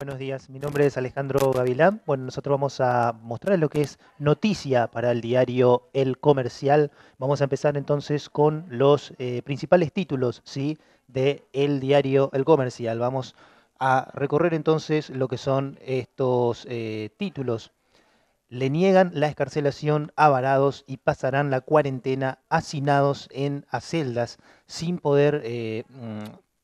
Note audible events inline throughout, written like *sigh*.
Buenos días, mi nombre es Alejandro Gavilán. Bueno, nosotros vamos a mostrar lo que es noticia para el diario El Comercial. Vamos a empezar entonces con los eh, principales títulos ¿sí? de el diario El Comercial. Vamos a recorrer entonces lo que son estos eh, títulos. Le niegan la escarcelación a varados y pasarán la cuarentena hacinados en celdas sin poder eh, mm,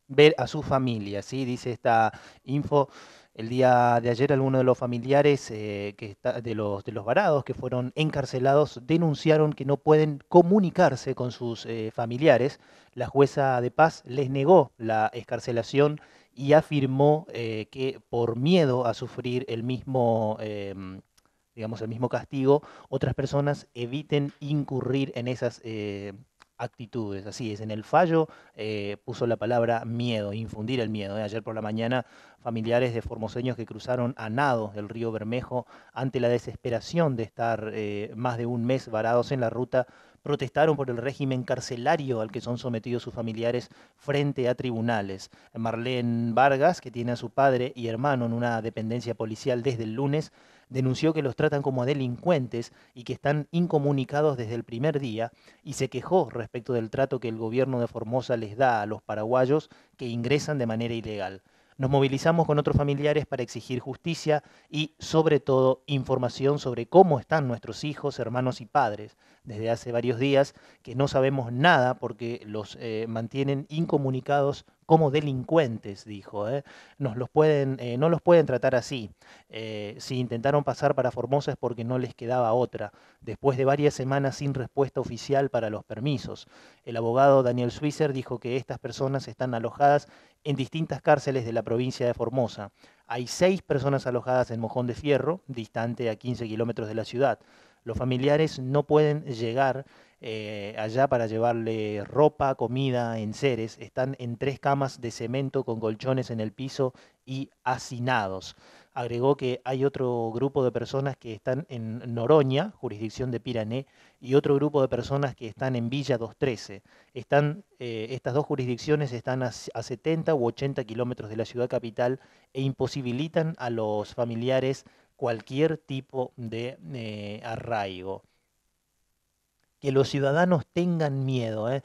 ver a su familia, ¿sí? dice esta info el día de ayer algunos de los familiares eh, de, los, de los varados que fueron encarcelados denunciaron que no pueden comunicarse con sus eh, familiares. La jueza de paz les negó la escarcelación y afirmó eh, que por miedo a sufrir el mismo, em, digamos, el mismo castigo, otras personas eviten incurrir en esas actitudes. Así es, en el fallo puso la palabra miedo, infundir el miedo. Ayer por la mañana familiares de formoseños que cruzaron a nado el río Bermejo ante la desesperación de estar eh, más de un mes varados en la ruta, protestaron por el régimen carcelario al que son sometidos sus familiares frente a tribunales. Marlene Vargas, que tiene a su padre y hermano en una dependencia policial desde el lunes, denunció que los tratan como a delincuentes y que están incomunicados desde el primer día y se quejó respecto del trato que el gobierno de Formosa les da a los paraguayos que ingresan de manera ilegal. Nos movilizamos con otros familiares para exigir justicia y, sobre todo, información sobre cómo están nuestros hijos, hermanos y padres desde hace varios días, que no sabemos nada porque los eh, mantienen incomunicados como delincuentes, dijo. ¿eh? pueden, eh, no los pueden tratar así. si intentaron pasar para Formosa es porque no les quedaba otra, después de varias semanas sin respuesta oficial para los permisos. El abogado Daniel Switzer dijo que estas personas están alojadas en distintas cárceles de la provincia de Formosa. Hay seis personas alojadas en Mojón de Fierro, distante a 15 kilómetros de la ciudad los familiares no pueden llegar eh, allá para llevarle ropa, comida, enseres. Están en tres camas de cemento con colchones en el piso y hacinados. Agregó que hay otro grupo de personas que están en Noroña, jurisdicción de Pirané, y otro grupo de personas que están en Villa 213. Están, eh, estas dos jurisdicciones están a, a 70 u 80 kilómetros de la ciudad capital e imposibilitan a los familiares cualquier tipo de eh, arraigo. Que los ciudadanos tengan miedo. ¿eh?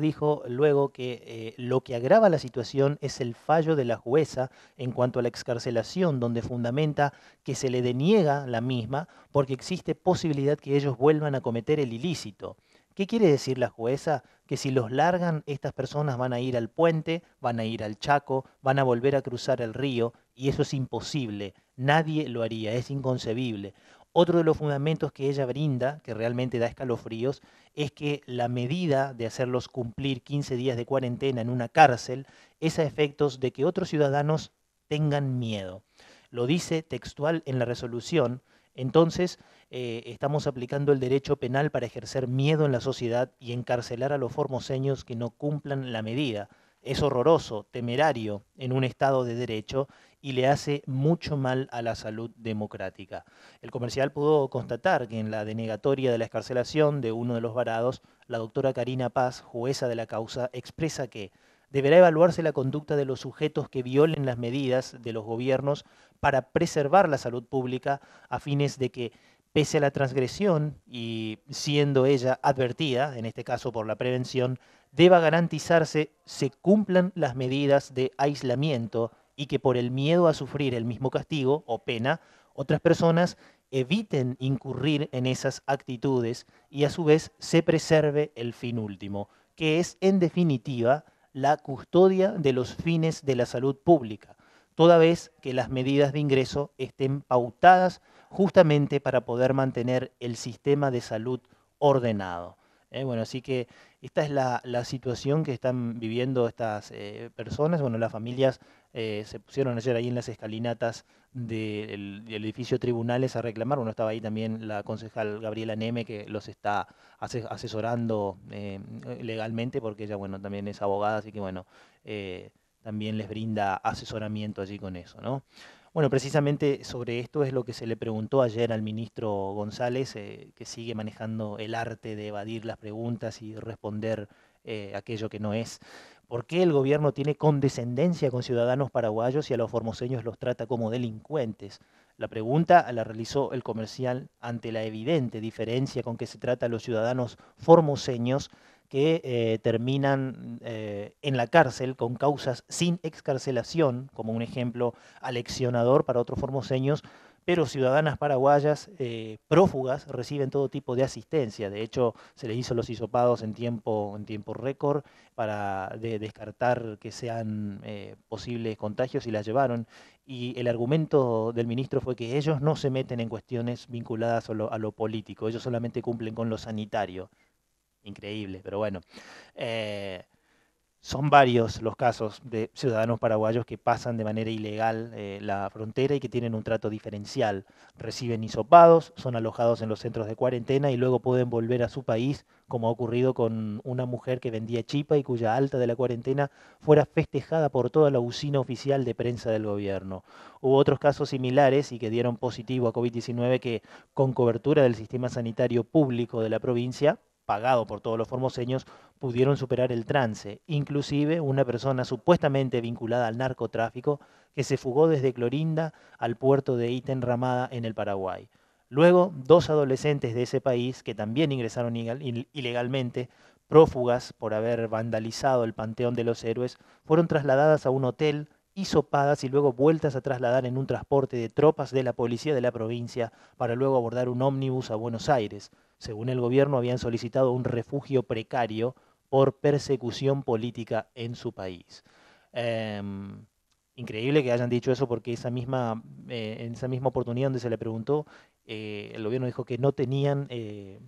dijo luego que eh, lo que agrava la situación es el fallo de la jueza en cuanto a la excarcelación, donde fundamenta que se le deniega la misma porque existe posibilidad que ellos vuelvan a cometer el ilícito. ¿Qué quiere decir la jueza? Que si los largan, estas personas van a ir al puente, van a ir al Chaco, van a volver a cruzar el río, y eso es imposible. Nadie lo haría, es inconcebible. Otro de los fundamentos que ella brinda, que realmente da escalofríos, es que la medida de hacerlos cumplir 15 días de cuarentena en una cárcel es a efectos de que otros ciudadanos tengan miedo. Lo dice textual en la resolución entonces, eh, estamos aplicando el derecho penal para ejercer miedo en la sociedad y encarcelar a los formoseños que no cumplan la medida. Es horroroso, temerario en un Estado de derecho y le hace mucho mal a la salud democrática. El comercial pudo constatar que en la denegatoria de la escarcelación de uno de los varados, la doctora Karina Paz, jueza de la causa, expresa que deberá evaluarse la conducta de los sujetos que violen las medidas de los gobiernos para preservar la salud pública a fines de que, pese a la transgresión y siendo ella advertida, en este caso por la prevención, deba garantizarse se cumplan las medidas de aislamiento y que por el miedo a sufrir el mismo castigo o pena, otras personas eviten incurrir en esas actitudes y a su vez se preserve el fin último, que es en definitiva la custodia de los fines de la salud pública, toda vez que las medidas de ingreso estén pautadas justamente para poder mantener el sistema de salud ordenado. ¿eh? bueno, así que esta es la, situación que están viviendo estas eh, personas. Bueno, las familias eh, se pusieron ayer ahí en las escalinatas del, edificio Tribunales a reclamar. Bueno, estaba ahí también la concejal Gabriela Neme que los está asesorando legalmente porque ella, bueno, también es abogada, así que bueno también les brinda asesoramiento allí con eso, ¿no? Bueno, precisamente sobre esto es lo que se le preguntó ayer al ministro González, eh, que sigue manejando el arte de evadir las preguntas y responder eh, aquello que no es. ¿Por qué el gobierno tiene condescendencia con ciudadanos paraguayos y a los formoseños los trata como delincuentes? La pregunta la realizó el comercial ante la evidente diferencia con que se trata a los ciudadanos formoseños que eh, terminan eh, en la cárcel con causas sin excarcelación, como un ejemplo aleccionador para otros formoseños, pero ciudadanas paraguayas eh, prófugas reciben todo tipo de asistencia. De hecho, se les hizo los hisopados en tiempo, en tiempo récord para descartar que sean posibles contagios y las llevaron. Y el argumento del ministro fue que ellos no se meten en cuestiones vinculadas a lo político, ellos solamente cumplen con lo sanitario increíble, pero bueno. Eh, son varios los casos de ciudadanos paraguayos que pasan de manera ilegal eh, la frontera y que tienen un trato diferencial. Reciben hisopados, son alojados en los centros de cuarentena y luego pueden volver a su país, como ha ocurrido con una mujer que vendía chipa y cuya alta de la cuarentena fuera festejada por toda la usina oficial de prensa del gobierno. Hubo otros casos similares y que dieron positivo a COVID-19 que, con cobertura del sistema sanitario público de la provincia, pagado por todos los formoseños, pudieron superar el trance, inclusive una persona supuestamente vinculada al narcotráfico que se fugó desde Clorinda al puerto de Ramada en el Paraguay. Luego, dos adolescentes de ese país, que también ingresaron ilegalmente, prófugas por haber vandalizado el Panteón de los Héroes, fueron trasladadas a un hotel, hisopadas y luego vueltas a trasladar en un transporte de tropas de la policía de la provincia para luego abordar un ómnibus a Buenos Aires, según el gobierno, habían solicitado un refugio precario por persecución política en su país. Em, increíble que hayan dicho eso porque esa misma, eh, en esa misma oportunidad donde se le preguntó, eh, el gobierno dijo que no tenían eh,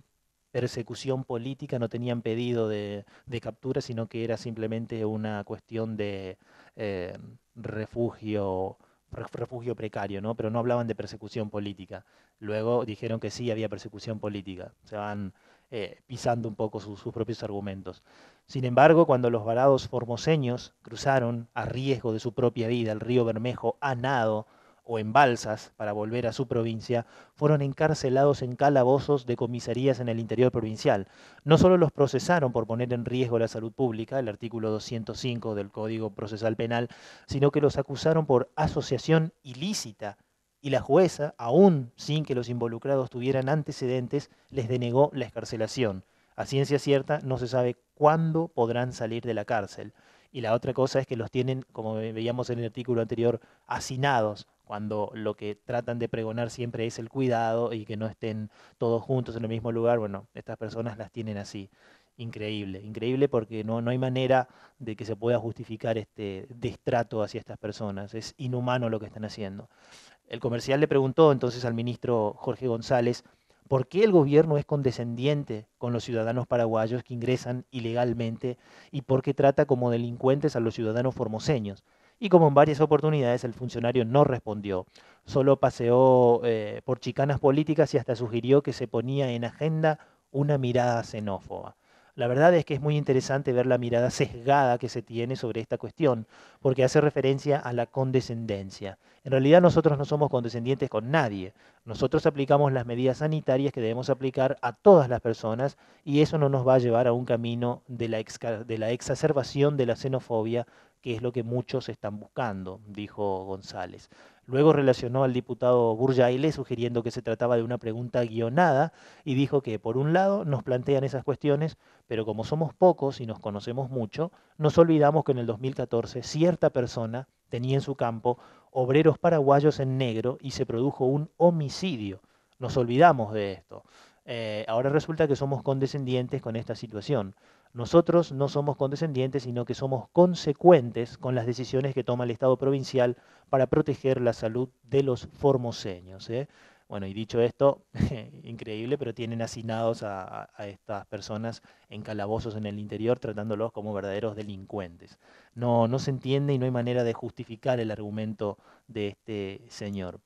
persecución política, no tenían pedido de, de, captura, sino que era simplemente una cuestión de refugio refugio precario, ¿no? pero no hablaban de persecución política luego dijeron que sí había persecución política. Se van eh, pisando un poco sus propios argumentos. Sin embargo, cuando los varados formoseños cruzaron a riesgo de su propia vida el río Bermejo a nado o en balsas para volver a su provincia, fueron encarcelados en calabozos de comisarías en el interior provincial. No solo los procesaron por poner en riesgo la salud pública, el artículo 205 del Código Procesal Penal, sino que los acusaron por asociación ilícita y la jueza, aún sin que los involucrados tuvieran antecedentes, les denegó la escarcelación. A ciencia cierta no se sabe cuándo podrán salir de la cárcel. Y la otra cosa es que los tienen, como veíamos en el artículo anterior, hacinados, cuando lo que tratan de pregonar siempre es el cuidado y que no estén todos juntos en el mismo lugar. Bueno, estas personas las tienen así increíble, increíble porque no, hay manera de que se pueda justificar este destrato hacia estas personas, es inhumano lo que están haciendo. El comercial le preguntó entonces al ministro Jorge González por qué el gobierno es condescendiente con los ciudadanos paraguayos que ingresan ilegalmente y por qué trata como delincuentes a los ciudadanos formoseños. Y como en varias oportunidades el funcionario no respondió, solo paseó eh, por chicanas políticas y hasta sugirió que se ponía en agenda una mirada xenófoba. La verdad es que es muy interesante ver la mirada sesgada que se tiene sobre esta cuestión, porque hace referencia a la condescendencia. En realidad nosotros no somos condescendientes con nadie. Nosotros aplicamos las medidas sanitarias que debemos aplicar a todas las personas y eso no nos va a llevar a un camino de la, de la exacerbación de la xenofobia que es lo que muchos están buscando, dijo González. Luego relacionó al diputado Burjaile sugiriendo que se trataba de una pregunta guionada y dijo que, por un lado, nos plantean esas cuestiones, pero como somos pocos y nos conocemos mucho, nos olvidamos que en el 2014 cierta persona tenía en su campo obreros paraguayos en negro y se produjo un homicidio. Nos olvidamos de esto. Eh, ahora resulta que somos condescendientes con esta situación nosotros no somos condescendientes, sino que somos consecuentes con las decisiones que toma el Estado provincial para proteger la salud de los formoseños. ¿eh? Bueno, y dicho esto, *laughs* increíble, pero tienen asignados a, a, estas personas en calabozos en el interior, tratándolos como verdaderos delincuentes. No, no se entiende y no hay manera de justificar el argumento de este señor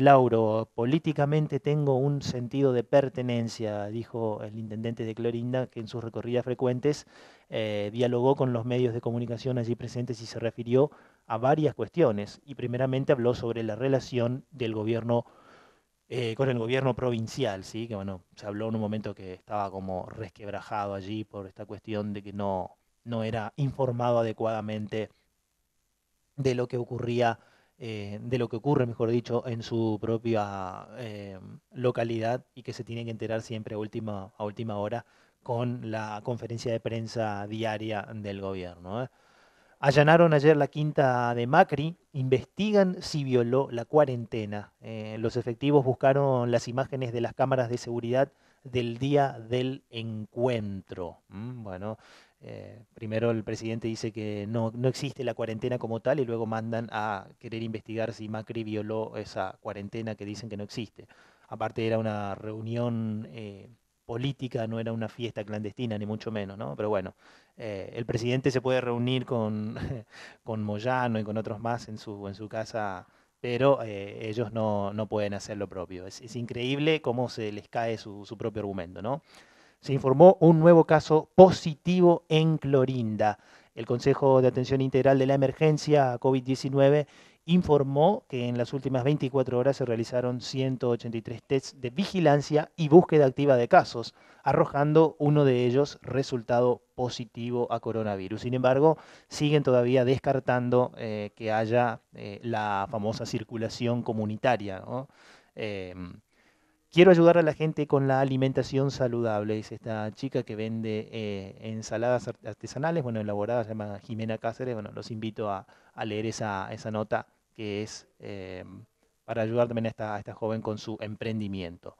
lauro, políticamente tengo un sentido de pertenencia, dijo el intendente de Clorinda, que en sus recorridas frecuentes eh, dialogó con los medios de comunicación allí presentes y se refirió a varias cuestiones. Y primeramente habló sobre la relación del gobierno eh, con el gobierno provincial, ¿sí? que bueno, se habló en un momento que estaba como resquebrajado allí por esta cuestión de que no, no era informado adecuadamente de lo que ocurría eh, de lo que ocurre, mejor dicho, en su propia eh, localidad y que se tiene que enterar siempre a última, a última hora con la conferencia de prensa diaria del gobierno. ¿eh? Allanaron ayer la quinta de Macri, investigan si violó la cuarentena. los efectivos buscaron las imágenes de las cámaras de seguridad del día del encuentro. Bueno, eh, primero el presidente dice que no, no, existe la cuarentena como tal y luego mandan a querer investigar si Macri violó esa cuarentena que dicen que no existe. Aparte era una reunión eh, política, no era una fiesta clandestina, ni mucho menos, ¿no? Pero bueno, eh, el presidente se puede reunir con, *laughs* con Moyano y con otros más en su, en su casa, pero ellos no, pueden hacer lo propio. Es, increíble cómo se les cae su, su propio argumento, ¿no? se informó un nuevo caso positivo en Clorinda. El Consejo de Atención Integral de la Emergencia COVID-19 informó que en las últimas 24 horas se realizaron 183 tests de vigilancia y búsqueda activa de casos, arrojando uno de ellos resultado positivo a coronavirus. Sin embargo, siguen todavía descartando eh, que haya eh, la famosa circulación comunitaria. Eh, Quiero ayudar a la gente con la alimentación saludable, dice esta chica que vende eh, ensaladas artesanales, bueno, elaboradas, se llama Jimena Cáceres. Bueno, los invito a, leer esa, nota que es eh, para ayudar también a esta, joven con su emprendimiento.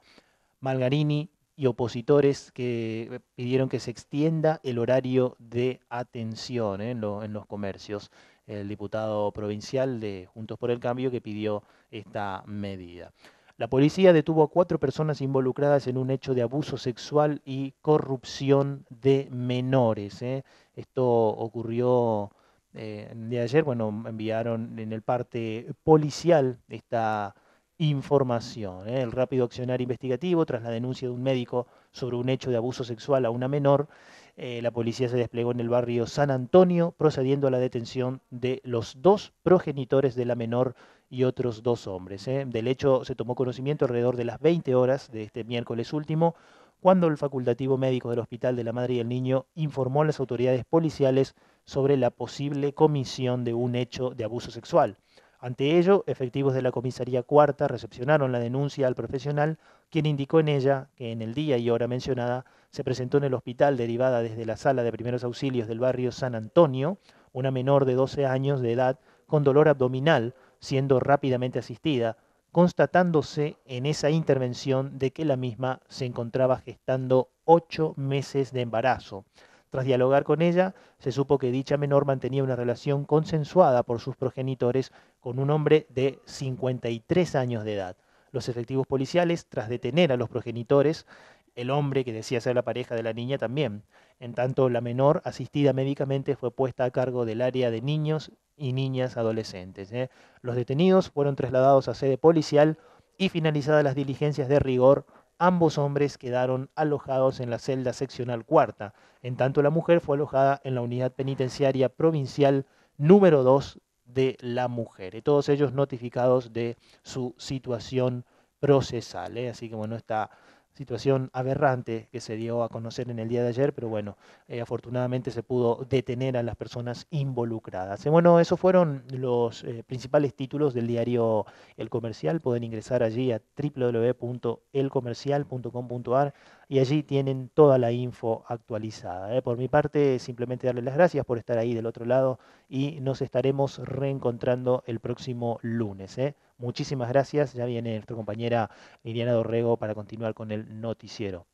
Malgarini y opositores que pidieron que se extienda el horario de atención eh, en los comercios. El diputado provincial de Juntos por el Cambio que pidió esta medida. La policía detuvo a cuatro personas involucradas en un hecho de abuso sexual y corrupción de menores. ¿eh? Esto ocurrió eh, de ayer, bueno, enviaron en el parte policial esta información. ¿eh? El rápido accionar investigativo tras la denuncia de un médico sobre un hecho de abuso sexual a una menor, eh, la policía se desplegó en el barrio San Antonio procediendo a la detención de los dos progenitores de la menor y otros dos hombres. ¿eh? Del hecho, se tomó conocimiento alrededor de las 20 horas de este miércoles último, cuando el facultativo médico del Hospital de la Madre y el Niño informó a las autoridades policiales sobre la posible comisión de un hecho de abuso sexual. Ante ello, efectivos de la comisaría cuarta recepcionaron la denuncia al profesional, quien indicó en ella que en el día y hora mencionada se presentó en el hospital derivada desde la sala de primeros auxilios del barrio San Antonio una menor de 12 años de edad con dolor abdominal siendo rápidamente asistida, constatándose en esa intervención de que la misma se encontraba gestando ocho meses de embarazo. Tras dialogar con ella, se supo que dicha menor mantenía una relación consensuada por sus progenitores con un hombre de 53 años de edad. Los efectivos policiales, tras detener a los progenitores, el hombre que decía ser la pareja de la niña también, en tanto, la menor asistida médicamente fue puesta a cargo del área de niños y niñas adolescentes. ¿eh? Los detenidos fueron trasladados a sede policial y finalizadas las diligencias de rigor, ambos hombres quedaron alojados en la celda seccional cuarta, en tanto la mujer fue alojada en la unidad penitenciaria provincial número 2 de la mujer, todos ellos notificados de su situación procesal. ¿eh? Así que bueno, está situación aberrante que se dio a conocer en el día de ayer, pero bueno, eh, afortunadamente se pudo detener a las personas involucradas. bueno, esos fueron los eh, principales títulos del diario El Comercial. Pueden ingresar allí a www.elcomercial.com.ar y allí tienen toda la info actualizada. Eh, por mi parte, simplemente darles las gracias por estar ahí del otro lado y nos estaremos reencontrando el próximo lunes. Muchísimas gracias. Ya viene nuestra compañera Iriana Dorrego para continuar con el noticiero.